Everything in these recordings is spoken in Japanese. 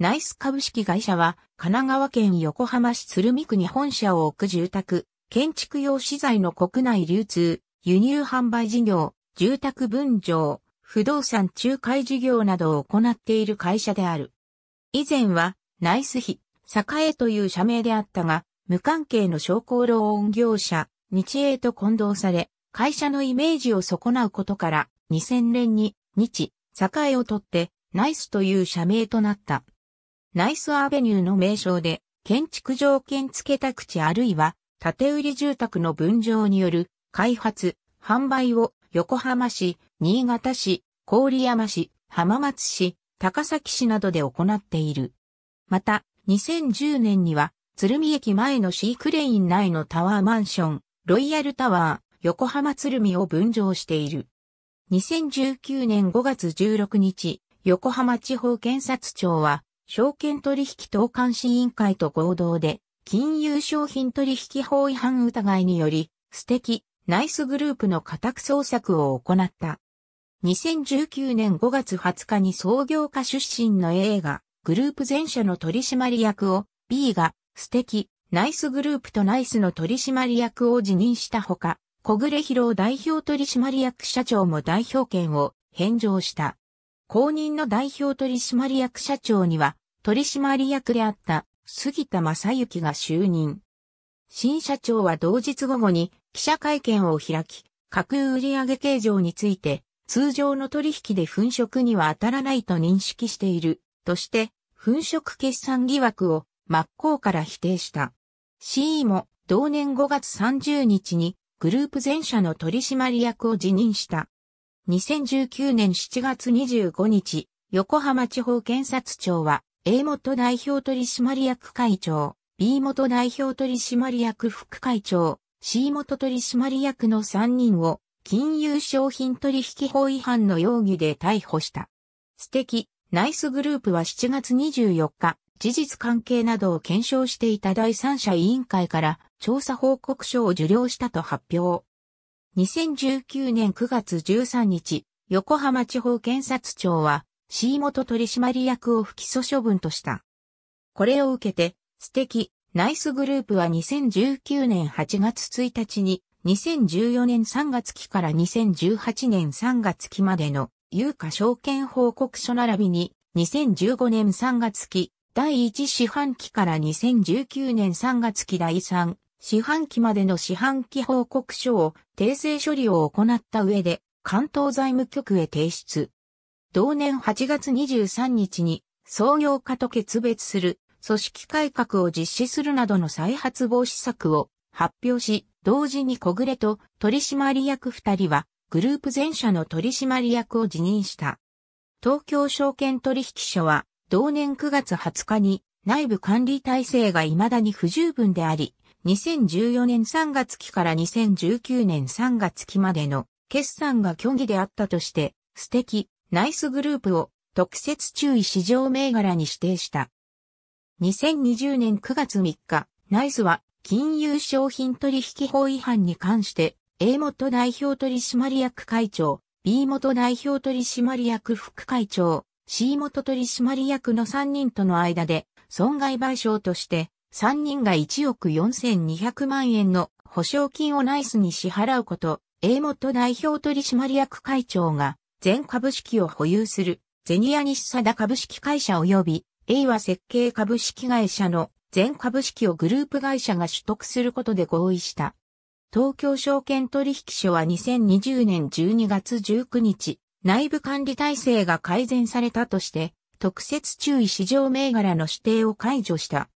ナイス株式会社は、神奈川県横浜市鶴見区に本社を置く住宅、建築用資材の国内流通、輸入販売事業、住宅分譲、不動産仲介事業などを行っている会社である。以前は、ナイス比、栄という社名であったが、無関係の商工ローン業者、日英と混同され、会社のイメージを損なうことから、2000年に、日、栄を取って、ナイスという社名となった。ナイスアベニューの名称で、建築条件付け宅地あるいは、建売住宅の分譲による、開発、販売を、横浜市、新潟市、郡山市、浜松市、高崎市などで行っている。また、2010年には、鶴見駅前のシークレイン内のタワーマンション、ロイヤルタワー、横浜鶴見を分譲している。2019年5月16日、横浜地方検察庁は、証券取引等監視委員会と合同で、金融商品取引法違反疑いにより、素敵、ナイスグループの家宅捜索を行った。2019年5月20日に創業家出身の A が、グループ全社の取締役を、B が、素敵、ナイスグループとナイスの取締役を辞任したほか、小暮博代表取締役社長も代表権を返上した。公認の代表取締役社長には、取締役であった杉田正幸が就任。新社長は同日午後に記者会見を開き、架空売上計上について、通常の取引で粉飾には当たらないと認識している、として、粉飾決算疑惑を真っ向から否定した。CE も同年5月30日にグループ全社の取締役を辞任した。2019年7月25日、横浜地方検察庁は A 元代表取締役会長、B 元代表取締役副会長、C 元取締役の3人を金融商品取引法違反の容疑で逮捕した。素敵、ナイスグループは7月24日、事実関係などを検証していた第三者委員会から調査報告書を受領したと発表。2019年9月13日、横浜地方検察庁は C 元取締役を不起訴処分とした。これを受けて、素敵、ナイスグループは2019年8月1日に、2014年3月期から2018年3月期までの有価証券報告書並びに、2015年3月期第1四半期から2019年3月期第3四半期までの四半期報告書を訂正処理を行った上で関東財務局へ提出。同年8月23日に創業家と決別する組織改革を実施するなどの再発防止策を発表し、同時に小暮と取締役二人はグループ全社の取締役を辞任した。東京証券取引所は同年9月20日に内部管理体制が未だに不十分であり、2014年3月期から2019年3月期までの決算が虚偽であったとして、素敵、ナイスグループを特設注意市場銘柄に指定した。2020年9月3日、ナイスは金融商品取引法違反に関して A 元代表取締役会長、B 元代表取締役副会長、C 元取締役の3人との間で損害賠償として3人が1億4200万円の保証金をナイスに支払うこと、A 元代表取締役会長が全株式を保有する、ゼニアニサダ株式会社及び、エイワ設計株式会社の全株式をグループ会社が取得することで合意した。東京証券取引所は2020年12月19日、内部管理体制が改善されたとして、特設注意市場銘柄の指定を解除した。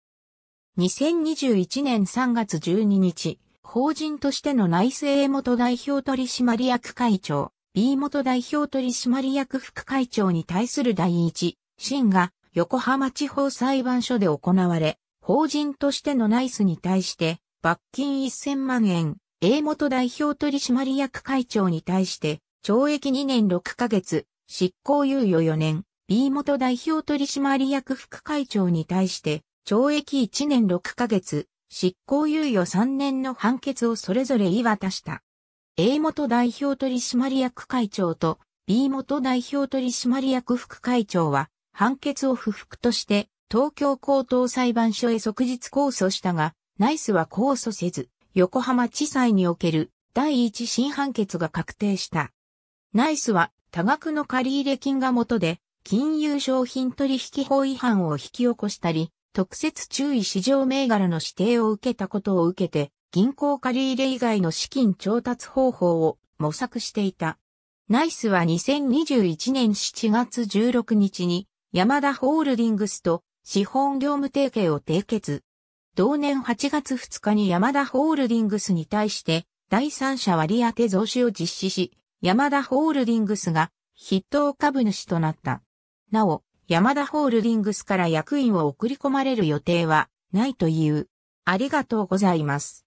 2021年3月12日、法人としての内政元代表取締役会長、B 元代表取締役副会長に対する第一審が横浜地方裁判所で行われ、法人としてのナイスに対して罰金1000万円、A 元代表取締役会長に対して懲役2年6ヶ月、執行猶予4年、B 元代表取締役副会長に対して懲役1年6ヶ月、執行猶予3年の判決をそれぞれ言い渡した。A 元代表取締役会長と B 元代表取締役副会長は判決を不服として東京高等裁判所へ即日控訴したが、ナイスは控訴せず、横浜地裁における第一審判決が確定した。ナイスは多額の借入金が元で金融商品取引法違反を引き起こしたり、特設注意市場銘柄の指定を受けたことを受けて、銀行借入以外の資金調達方法を模索していた。ナイスは2021年7月16日に山田ホールディングスと資本業務提携を締結。同年8月2日に山田ホールディングスに対して第三者割当増資を実施し、山田ホールディングスが筆頭株主となった。なお、山田ホールディングスから役員を送り込まれる予定はないという。ありがとうございます。